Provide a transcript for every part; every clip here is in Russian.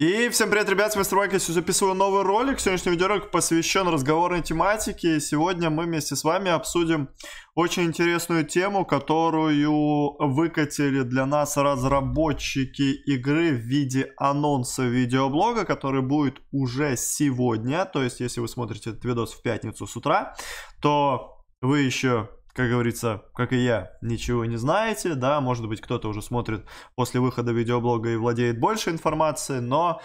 И всем привет, ребят, с вами Стройкас, записываю новый ролик. Сегодняшний видеоролик посвящен разговорной тематике. сегодня мы вместе с вами обсудим очень интересную тему, которую выкатили для нас разработчики игры в виде анонса видеоблога, который будет уже сегодня. То есть, если вы смотрите этот видос в пятницу с утра, то вы еще как говорится, как и я, ничего не знаете, да, может быть, кто-то уже смотрит после выхода видеоблога и владеет больше информации, но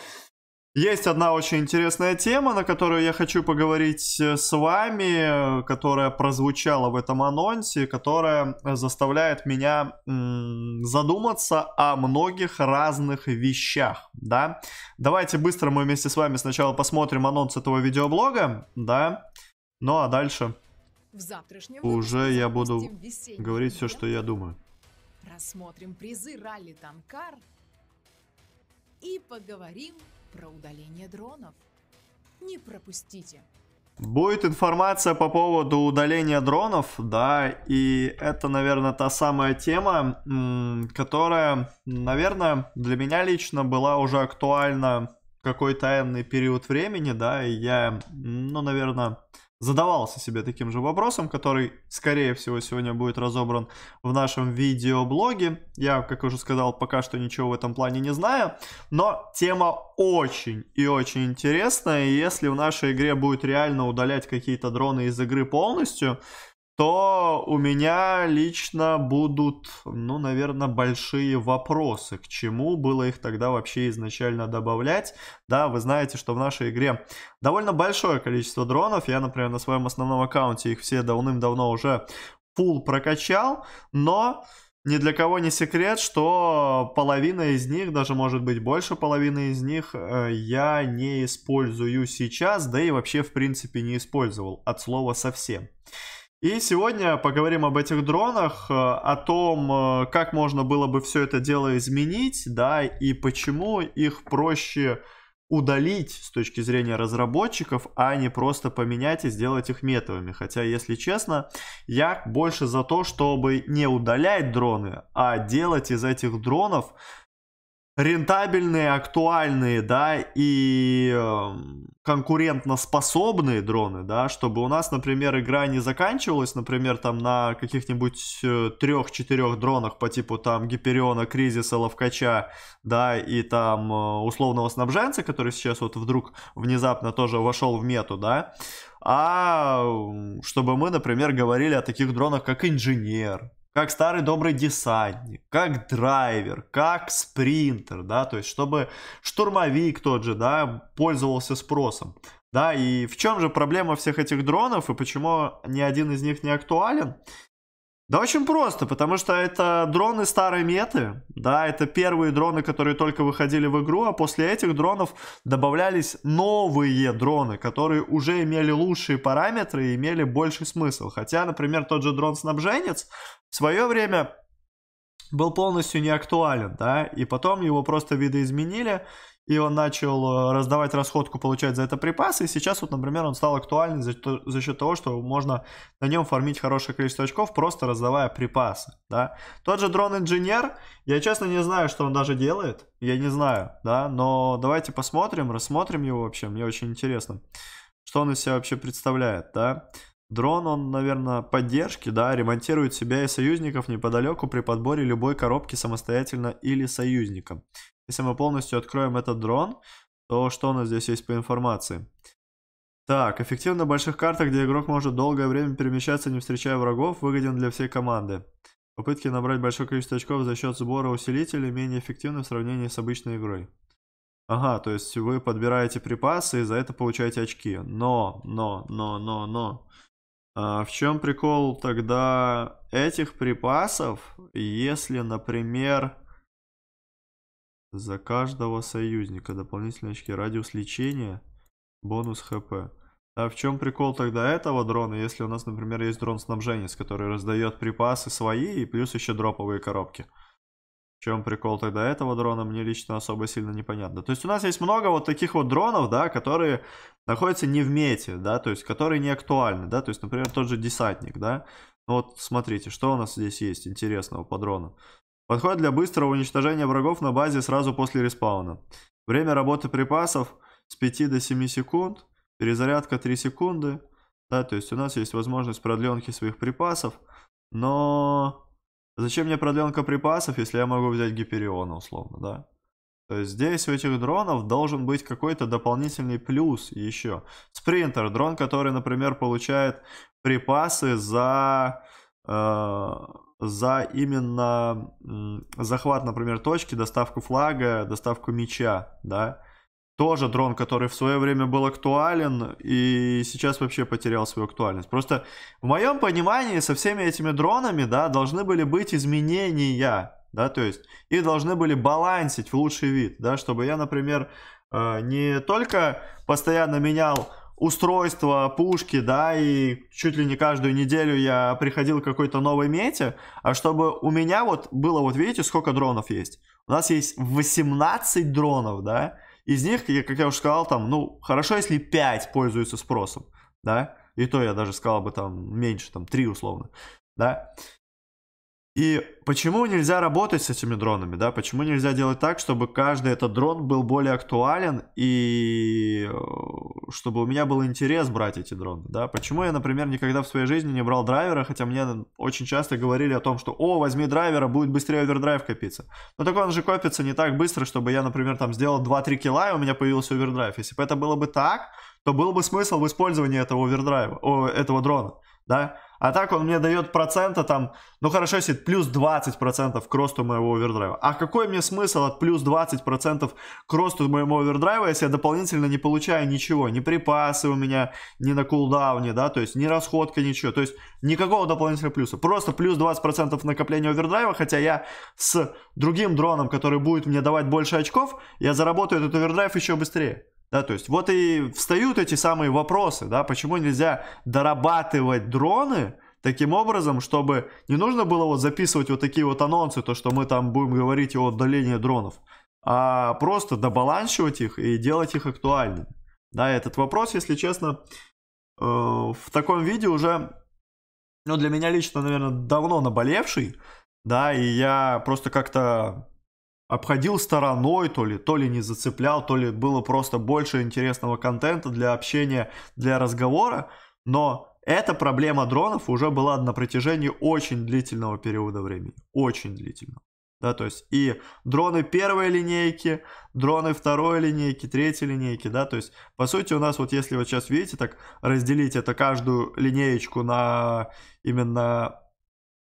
есть одна очень интересная тема, на которую я хочу поговорить э, с вами, которая прозвучала в этом анонсе, которая заставляет меня задуматься о многих разных вещах, да. Давайте быстро мы вместе с вами сначала посмотрим анонс этого видеоблога, да, ну а дальше в завтрашнем Уже я буду говорить все, что я думаю. Рассмотрим призы ралли Танкар и поговорим про удаление дронов. Не пропустите. Будет информация по поводу удаления дронов, да, и это, наверное, та самая тема, которая, наверное, для меня лично была уже актуальна какой-то энный период времени, да, и я, ну, наверное, задавался себе таким же вопросом, который, скорее всего, сегодня будет разобран в нашем видеоблоге. Я, как уже сказал, пока что ничего в этом плане не знаю, но тема очень и очень интересная, и если в нашей игре будет реально удалять какие-то дроны из игры полностью, то у меня лично будут, ну, наверное, большие вопросы, к чему было их тогда вообще изначально добавлять. Да, вы знаете, что в нашей игре довольно большое количество дронов. Я, например, на своем основном аккаунте их все давным-давно уже пул прокачал, но ни для кого не секрет, что половина из них, даже может быть больше половины из них, э, я не использую сейчас, да и вообще в принципе не использовал от слова совсем. И сегодня поговорим об этих дронах, э, о том, э, как можно было бы все это дело изменить, да, и почему их проще удалить с точки зрения разработчиков, а не просто поменять и сделать их метовыми. Хотя, если честно, я больше за то, чтобы не удалять дроны, а делать из этих дронов рентабельные, актуальные, да, и эм, конкурентноспособные дроны, да, чтобы у нас, например, игра не заканчивалась, например, там на каких-нибудь э, трех-четырех дронах по типу там Гипериона, Кризиса, Ловкача, да, и там э, условного снабженца, который сейчас вот вдруг внезапно тоже вошел в мету, да, а чтобы мы, например, говорили о таких дронах, как инженер, как старый добрый десантник, как драйвер, как спринтер, да, то есть чтобы штурмовик тот же, да, пользовался спросом. Да, и в чем же проблема всех этих дронов и почему ни один из них не актуален? Да очень просто, потому что это дроны старой меты, да, это первые дроны, которые только выходили в игру, а после этих дронов добавлялись новые дроны, которые уже имели лучшие параметры и имели больший смысл. Хотя, например, тот же дрон-снабженец в свое время был полностью не актуален, да, и потом его просто видоизменили, и он начал э, раздавать расходку, получать за это припасы. И сейчас вот, например, он стал актуальным за, за счет того, что можно на нем фармить хорошее количество очков, просто раздавая припасы, да. Тот же дрон-инженер, я честно не знаю, что он даже делает, я не знаю, да, но давайте посмотрим, рассмотрим его вообще, мне очень интересно, что он из себя вообще представляет, да. Дрон, он, наверное, поддержки, да, ремонтирует себя и союзников неподалеку при подборе любой коробки самостоятельно или союзником. Если мы полностью откроем этот дрон, то что у нас здесь есть по информации? Так, эффективно на больших картах, где игрок может долгое время перемещаться, не встречая врагов, выгоден для всей команды. Попытки набрать большое количество очков за счет сбора усилителей менее эффективны в сравнении с обычной игрой. Ага, то есть вы подбираете припасы и за это получаете очки. Но, но, но, но, но. А в чем прикол тогда этих припасов, если, например, за каждого союзника дополнительные очки. Радиус лечения, бонус ХП. А в чем прикол тогда этого дрона, если у нас, например, есть дрон-снабженец, который раздает припасы свои и плюс еще дроповые коробки? В чем прикол тогда этого дрона, мне лично особо сильно непонятно. То есть у нас есть много вот таких вот дронов, да, которые находятся не в мете, да, то есть которые не актуальны, да, то есть, например, тот же десантник, да. Вот смотрите, что у нас здесь есть интересного по дрону. Подходит для быстрого уничтожения врагов на базе сразу после респауна. Время работы припасов с 5 до 7 секунд. Перезарядка 3 секунды. Да, то есть у нас есть возможность продленки своих припасов. Но зачем мне продленка припасов, если я могу взять Гипериона условно, да? То есть здесь у этих дронов должен быть какой-то дополнительный плюс еще. Спринтер, дрон, который, например, получает припасы за... Э за именно захват, например, точки, доставку флага, доставку мяча, да. Тоже дрон, который в свое время был актуален и сейчас вообще потерял свою актуальность. Просто в моем понимании со всеми этими дронами, да, должны были быть изменения, да, то есть и должны были балансить в лучший вид, да, чтобы я, например, э, не только постоянно менял устройства, пушки, да, и чуть ли не каждую неделю я приходил к какой-то новой мете, а чтобы у меня вот было, вот видите, сколько дронов есть. У нас есть 18 дронов, да, из них, как я уже сказал, там, ну, хорошо, если 5 пользуются спросом, да, и то я даже сказал бы там меньше, там 3 условно, да. И почему нельзя работать с этими дронами, да? Почему нельзя делать так, чтобы каждый этот дрон был более актуален и э, чтобы у меня был интерес брать эти дроны, да? Почему я, например, никогда в своей жизни не брал драйвера, хотя мне очень часто говорили о том, что «О, возьми драйвера, будет быстрее овердрайв копиться». Но так он же копится не так быстро, чтобы я, например, там сделал 2-3 килла, и у меня появился овердрайв. Если бы это было бы так, то был бы смысл в использовании этого овердрайва, о, этого дрона, да. А так он мне дает процента там, ну хорошо, если плюс 20% к росту моего овердрайва. А какой мне смысл от плюс 20% к росту моего овердрайва, если я дополнительно не получаю ничего? Ни припасы у меня, ни на кулдауне, да, то есть ни расходка, ничего. То есть никакого дополнительного плюса. Просто плюс 20% накопления овердрайва, хотя я с другим дроном, который будет мне давать больше очков, я заработаю этот овердрайв еще быстрее. Да, то есть вот и встают эти самые вопросы, да, почему нельзя дорабатывать дроны таким образом, чтобы не нужно было вот записывать вот такие вот анонсы, то, что мы там будем говорить о удалении дронов, а просто добаланчивать их и делать их актуальными. Да, этот вопрос, если честно, э, в таком виде уже, ну, для меня лично, наверное, давно наболевший, да, и я просто как-то обходил стороной, то ли, то ли не зацеплял, то ли было просто больше интересного контента для общения, для разговора, но эта проблема дронов уже была на протяжении очень длительного периода времени, очень длительного. Да, то есть и дроны первой линейки, дроны второй линейки, третьей линейки, да, то есть по сути у нас вот если вот сейчас видите, так разделить это каждую линеечку на именно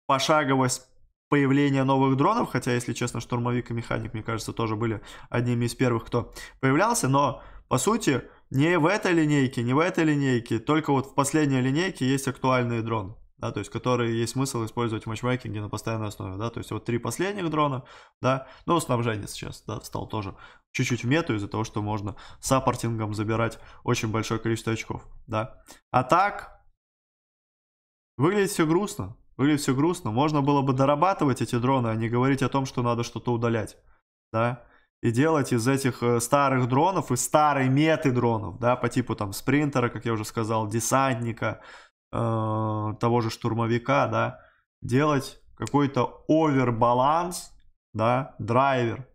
пошаговость появления новых дронов, хотя, если честно, штурмовик и механик, мне кажется, тоже были одними из первых, кто появлялся, но, по сути, не в этой линейке, не в этой линейке, только вот в последней линейке есть актуальные дроны, да, то есть которые есть смысл использовать в матчмейкинге на постоянной основе, да, то есть вот три последних дрона, да, ну, снабжение сейчас, да, стал тоже чуть-чуть в мету из-за того, что можно саппортингом забирать очень большое количество очков, да. А так, выглядит все грустно, Выглядит все грустно. Можно было бы дорабатывать эти дроны, а не говорить о том, что надо что-то удалять. Да? И делать из этих э, старых дронов и старой меты дронов, да, по типу там спринтера, как я уже сказал, десантника, э, того же штурмовика, да, делать какой-то овербаланс, да, драйвер,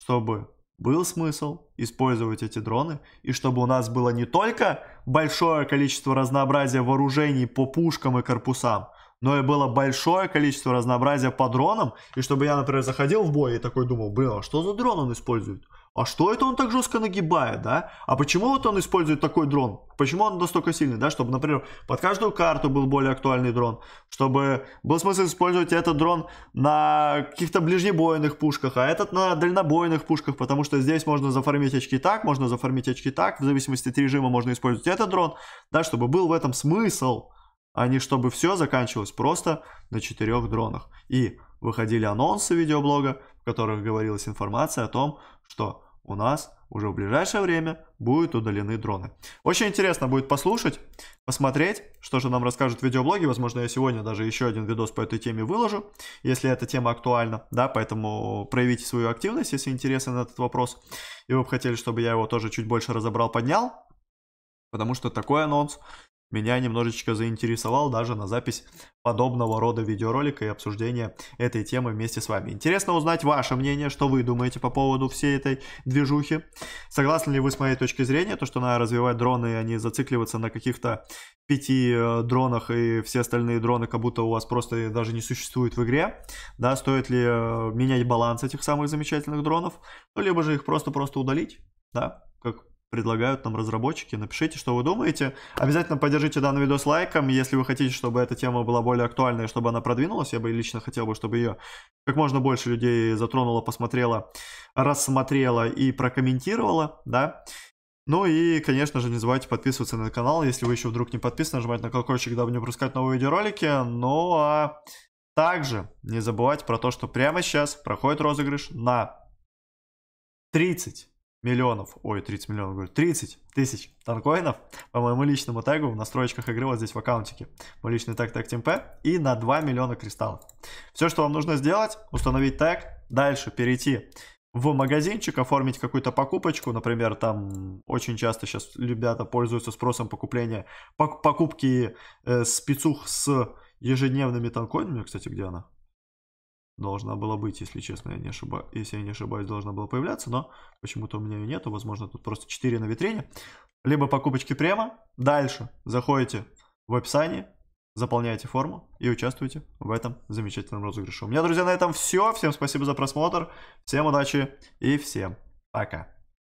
чтобы был смысл использовать эти дроны, и чтобы у нас было не только большое количество разнообразия вооружений по пушкам и корпусам, но и было большое количество разнообразия по дронам, и чтобы я, например, заходил в бой и такой думал, блин, а что за дрон он использует? А что это он так жестко нагибает, да? А почему вот он использует такой дрон? Почему он настолько сильный, да? Чтобы, например, под каждую карту был более актуальный дрон. Чтобы был смысл использовать этот дрон на каких-то ближнебойных пушках, а этот на дальнобойных пушках, потому что здесь можно зафармить очки так, можно зафармить очки так. В зависимости от режима можно использовать этот дрон, да, чтобы был в этом смысл а не чтобы все заканчивалось просто на четырех дронах. И выходили анонсы видеоблога, в которых говорилась информация о том, что у нас уже в ближайшее время будут удалены дроны. Очень интересно будет послушать, посмотреть, что же нам расскажут видеоблоги. Возможно, я сегодня даже еще один видос по этой теме выложу, если эта тема актуальна, да, поэтому проявите свою активность, если интересен этот вопрос, и вы бы хотели, чтобы я его тоже чуть больше разобрал, поднял, потому что такой анонс меня немножечко заинтересовал даже на запись подобного рода видеоролика и обсуждения этой темы вместе с вами. Интересно узнать ваше мнение, что вы думаете по поводу всей этой движухи. Согласны ли вы с моей точки зрения, то что надо развивать дроны, а не зацикливаться на каких-то пяти э, дронах и все остальные дроны как будто у вас просто даже не существует в игре, да, стоит ли э, менять баланс этих самых замечательных дронов, ну, либо же их просто-просто удалить, да, как предлагают нам разработчики. Напишите, что вы думаете. Обязательно поддержите данный видос лайком, если вы хотите, чтобы эта тема была более актуальной чтобы она продвинулась. Я бы лично хотел бы, чтобы ее как можно больше людей затронуло, посмотрело, рассмотрело и прокомментировало, да. Ну и, конечно же, не забывайте подписываться на канал, если вы еще вдруг не подписаны, нажимать на колокольчик, дабы не пропускать новые видеоролики. Ну а также не забывайте про то, что прямо сейчас проходит розыгрыш на 30 миллионов, ой, 30 миллионов, говорю, 30 тысяч танкоинов по моему личному тегу в настройках игры вот здесь в аккаунтике. Мой личный тег тег TeamP и на 2 миллиона кристаллов. Все, что вам нужно сделать, установить тег, дальше перейти в магазинчик, оформить какую-то покупочку, например, там очень часто сейчас ребята пользуются спросом покупления, покупки э, спецух с ежедневными танкоинами, кстати, где она? должна была быть, если честно, я не ошибаюсь, если я не ошибаюсь, должна была появляться, но почему-то у меня ее нету, возможно, тут просто 4 на витрине. Либо покупочки према. дальше заходите в описании, заполняйте форму и участвуйте в этом замечательном розыгрыше. У меня, друзья, на этом все. Всем спасибо за просмотр, всем удачи и всем пока.